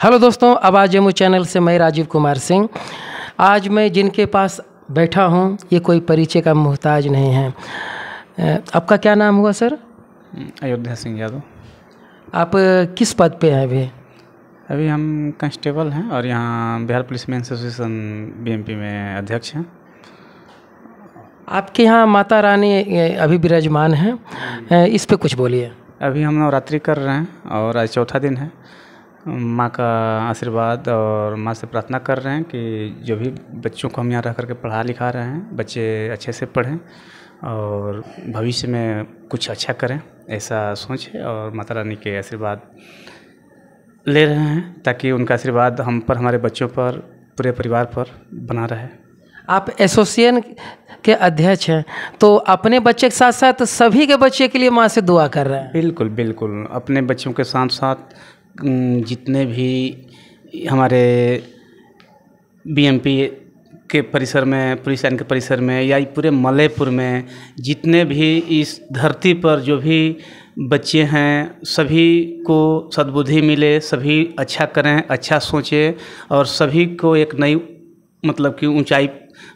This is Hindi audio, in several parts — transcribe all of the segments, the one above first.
हेलो दोस्तों आवाज़ जम्मू चैनल से मैं राजीव कुमार सिंह आज मैं जिनके पास बैठा हूँ ये कोई परिचय का मोहताज नहीं है आपका क्या नाम हुआ सर अयोध्या सिंह यादव आप किस पद पे हैं अभी अभी हम कांस्टेबल हैं और यहाँ Bihar police man association BMP में अध्यक्ष हैं आपके यहाँ माता रानी अभी विराजमान हैं इस पे कुछ बोलिए अभी हम नवरात्रि कर रहे हैं और आज चौथा दिन है माँ का आशीर्वाद और माँ से प्रार्थना कर रहे हैं कि जो भी बच्चों को हम यहाँ रह करके पढ़ा लिखा रहे हैं बच्चे अच्छे से पढ़ें और भविष्य में कुछ अच्छा करें ऐसा सोचें और माता रानी के आशीर्वाद ले रहे हैं ताकि उनका आशीर्वाद हम पर हमारे बच्चों पर पूरे परिवार पर बना रहे आप एसोसिएशन के अध्यक्ष हैं तो अपने बच्चे के साथ साथ सभी के बच्चे के लिए माँ से दुआ कर रहे हैं बिल्कुल बिल्कुल अपने बच्चों के साथ साथ जितने भी हमारे बीएमपी के परिसर में पुलिस लाइन के परिसर में या पूरे मलयपुर में जितने भी इस धरती पर जो भी बच्चे हैं सभी को सद्बुद्धि मिले सभी अच्छा करें अच्छा सोचें और सभी को एक नई मतलब कि ऊंचाई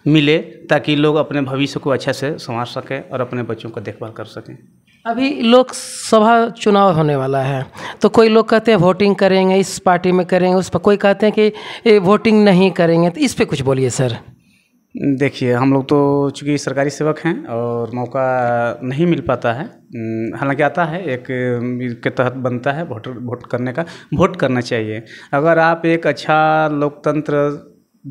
मिले ताकि लोग अपने भविष्य को अच्छे से संवार सकें और अपने बच्चों का देखभाल कर सकें अभी लोकसभा चुनाव होने वाला है तो कोई लोग कहते हैं वोटिंग करेंगे इस पार्टी में करेंगे उस पर कोई कहते हैं कि वोटिंग नहीं करेंगे तो इस पर कुछ बोलिए सर देखिए हम लोग तो चूँकि सरकारी सेवक हैं और मौका नहीं मिल पाता है हालांकि आता है एक के तहत बनता है वोटर वोट करने का वोट करना चाहिए अगर आप एक अच्छा लोकतंत्र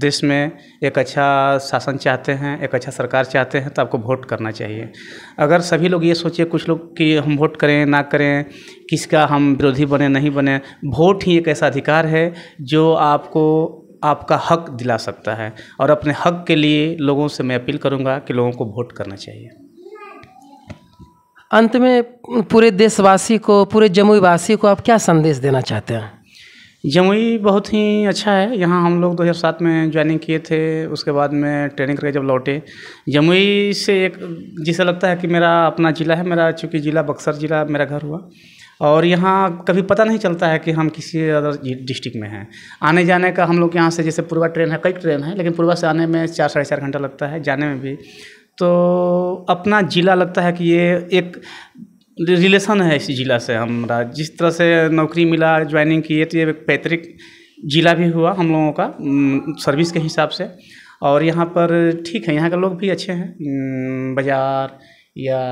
देश में एक अच्छा शासन चाहते हैं एक अच्छा सरकार चाहते हैं तो आपको वोट करना चाहिए अगर सभी लोग ये सोचिए कुछ लोग कि हम वोट करें ना करें किसका हम विरोधी बने नहीं बने वोट ही एक ऐसा अधिकार है जो आपको आपका हक दिला सकता है और अपने हक के लिए लोगों से मैं अपील करूंगा कि लोगों को वोट करना चाहिए अंत में पूरे देशवासी को पूरे जमुईवासी को आप क्या संदेश देना चाहते हैं जमुई बहुत ही अच्छा है यहाँ हम लोग 2007 में ज्वाइनिंग किए थे उसके बाद में ट्रेनिंग करके जब लौटे जमुई से एक जिसे लगता है कि मेरा अपना ज़िला है मेरा चूँकि ज़िला बक्सर ज़िला मेरा घर हुआ और यहाँ कभी पता नहीं चलता है कि हम किसी अदर डिस्ट्रिक्ट में हैं आने जाने का हम लोग यहाँ से जैसे पूर्वा ट्रेन है कई ट्रेन है लेकिन पूर्वा से आने में चार साढ़े चार घंटा लगता है जाने में भी तो अपना ज़िला लगता है कि ये एक रिलेशन है इस ज़िला से हमारा जिस तरह से नौकरी मिला ज्वाइनिंग किए तो ये एक पैतृक ज़िला भी हुआ हम लोगों का सर्विस के हिसाब से और यहाँ पर ठीक है यहाँ के लोग भी अच्छे हैं बाज़ार या